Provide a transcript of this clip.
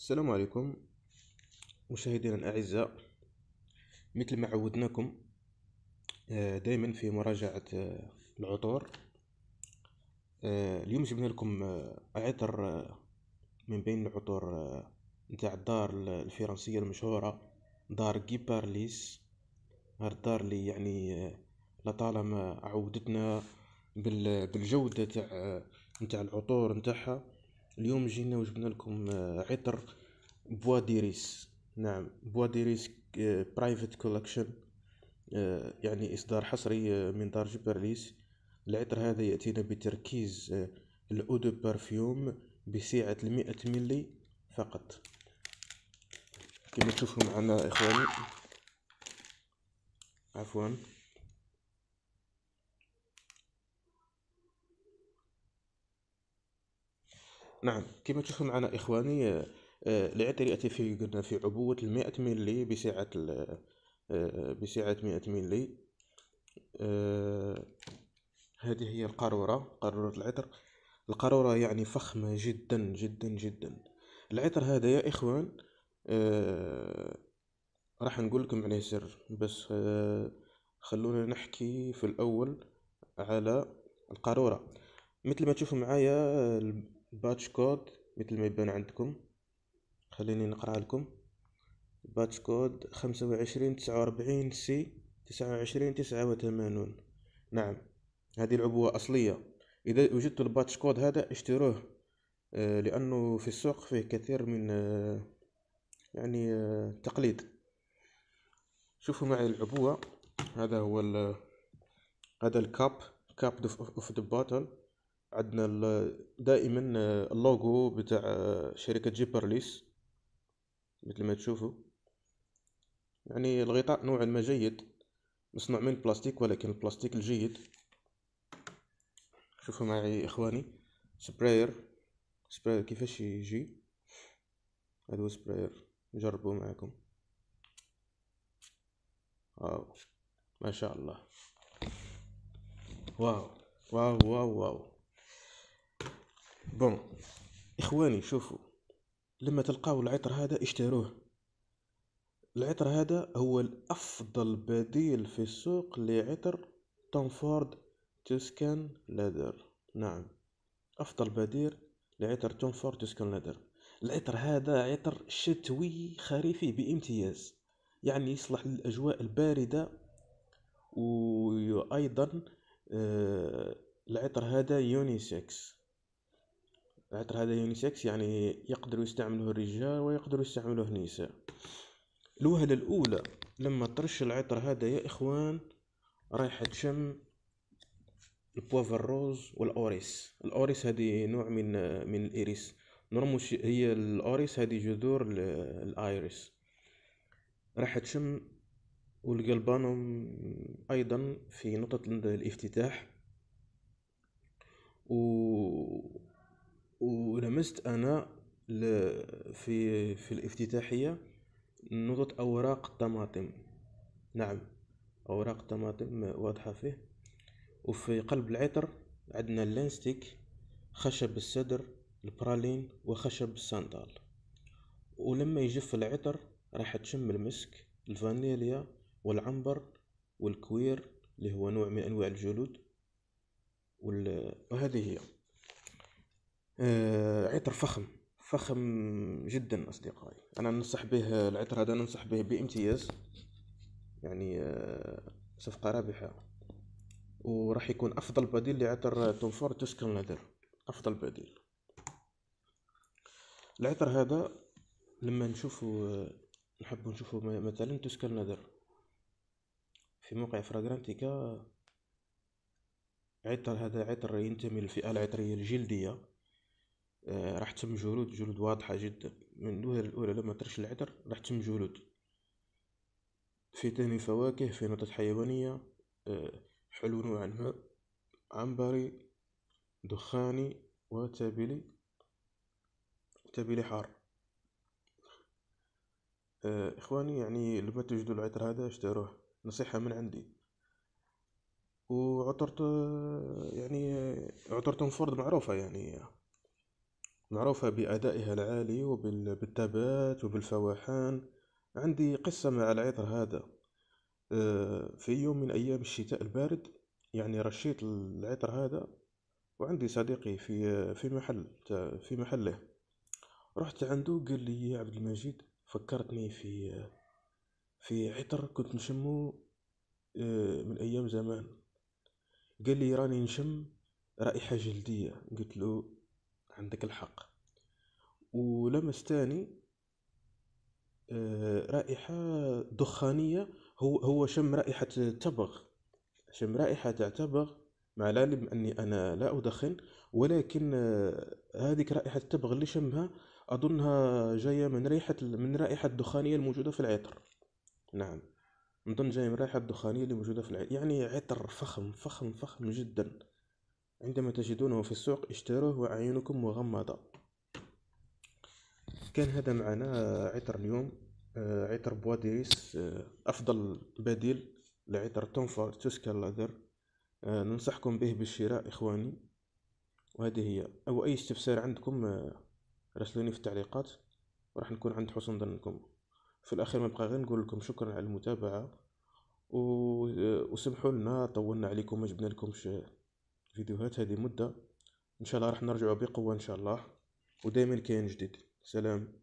السلام عليكم مشاهدينا الأعزاء مثل ما عودناكم آه، دائما في مراجعة آه، العطور آه، اليوم جبنا لكم عطر من بين العطور نتاع الدار الفرنسية المشهورة دار جيبارليس الدار اللي يعني لطالما عودتنا بالجودة تاع نتاع العطور نتاعها اليوم جينا وجبنا لكم آه، عطر بوا ديريس نعم بوا ديريس برايفت كولكشن يعني إصدار حصري آه، من دار جبرليس العطر هذا يأتينا بتركيز آه، الأودو بارفيوم بسعة المئة ملي فقط كما تشوفوا معنا إخواني عفوا نعم كما تشوفوا معنا إخواني العطر آه، آه، يأتي في قلنا في عبوة المائة ملي بسعة آه، بسعة 100 ملي هذه هي القارورة قارورة العطر القارورة يعني فخمة جدا جدا جدا العطر هذا يا إخوان راح نقول لكم عليه سر بس خلونا نحكي في الأول على القارورة مثل ما تشوفوا معايا باتش كود مثل ما يبان عندكم خليني نقرأ لكم باتش كود خمسة وعشرين تسعة وأربعين سي تسعة وعشرين تسعة وثمانون نعم هذه العبوة أصلية إذا وجدت الباتش كود هذا اشتروه آه، لأنه في السوق فيه كثير من آه، يعني آه، تقليد شوفوا معي العبوة هذا هو هذا الكاب كاب اوف ذا باتل عندنا دائما آه، اللوغو بتاع آه، شركة جيبرليس مثل ما تشوفوا يعني الغطاء نوعا ما جيد مصنوع من البلاستيك ولكن البلاستيك الجيد شوفوا معي اخواني سبراير سبراير كيفاش يجي هذا هو سبراير نجربه معكم واو ما شاء الله واو واو واو واو بون اخواني شوفوا لما تلقاو العطر هذا اشتروه العطر هذا هو الافضل بديل في السوق لعطر توم فورد لادر نعم افضل بديل لعطر توم فورد لادر العطر هذا عطر شتوي خريفي بامتياز يعني يصلح للاجواء البارده وايضا آه، العطر هذا يونيسكس العطر هذا يونيسكس يعني يقدروا يستعملوه الرجال ويقدروا يستعملوه النساء الوهلة الأولى لما ترش العطر هذا يا إخوان رايح تشم البوفر روز والأوريس الأوريس هذه نوع من من الإيريس نرمش هي الأوريس هذه جذور الآيريس راح تشم والقلبانهم أيضا في نقطة الافتتاح و ولمست انا في في الافتتاحيه نقطة اوراق الطماطم نعم اوراق الطماطم واضحه فيه وفي قلب العطر عندنا اللانستيك خشب السدر البرالين وخشب الساندال ولما يجف العطر راح تشم المسك الفانيليا والعنبر والكوير اللي هو نوع من انواع الجلود وهذه هي آه، عطر فخم فخم جدا اصدقائي انا ننصح به العطر هذا ننصح به بامتياز يعني آه، صفقه رابحه وراح يكون افضل بديل لعطر فورد تسكن نادر افضل بديل العطر هذا لما نشوفو آه، نحب نشوفو مثلا تسكن نادر في موقع فراغرانتيكا عطر هذا عطر ينتمي للفئه العطريه الجلديه آه، راح تم جلود جلود واضحة جدا من الوهلة الأولى لما ترش العطر راح تم جلود في تاني فواكه في نطة حيوانية آه، حلو نوعا ما عنبري دخاني وتابلي تابلي حار آه، اخواني يعني لما تجدوا العطر هذا اشتروه نصيحة من عندي وعطرت يعني عطرة فورد معروفة يعني معروفة بأدائها العالي وبالتبات وبالفواحان عندي قصة مع العطر هذا آه، في يوم من أيام الشتاء البارد يعني رشيت العطر هذا وعندي صديقي في في محل في محله رحت عنده قال لي يا عبد المجيد فكرتني في في عطر كنت نشمو آه، من أيام زمان قال لي راني نشم رائحة جلدية قلت له عندك الحق ولمس تاني آه، رائحة دخانية هو هو شم رائحة تبغ شم رائحة تاع تبغ مع العلم أني أنا لا أدخن ولكن آه، هذه رائحة التبغ اللي شمها أظنها جاية من ريحة من رائحة الدخانية الموجودة في العطر نعم نظن جاية من رائحة الدخانية اللي موجودة في العطر يعني عطر فخم فخم فخم جدا عندما تجدونه في السوق اشتروه وأعينكم مغمضة كان هذا معنا عطر اليوم آه، عطر بواديريس آه، أفضل بديل لعطر توم فورد توسكا لادر آه، ننصحكم به بالشراء إخواني وهذه هي أو أي استفسار عندكم راسلوني في التعليقات وراح نكون عند حسن ظنكم في الأخير ما بقى غير نقول لكم شكرا على المتابعة وسمحوا لنا طولنا عليكم ما جبنا شيء فيديوهات هذه مدة ان شاء الله راح نرجع بقوة ان شاء الله ودائما كاين جديد سلام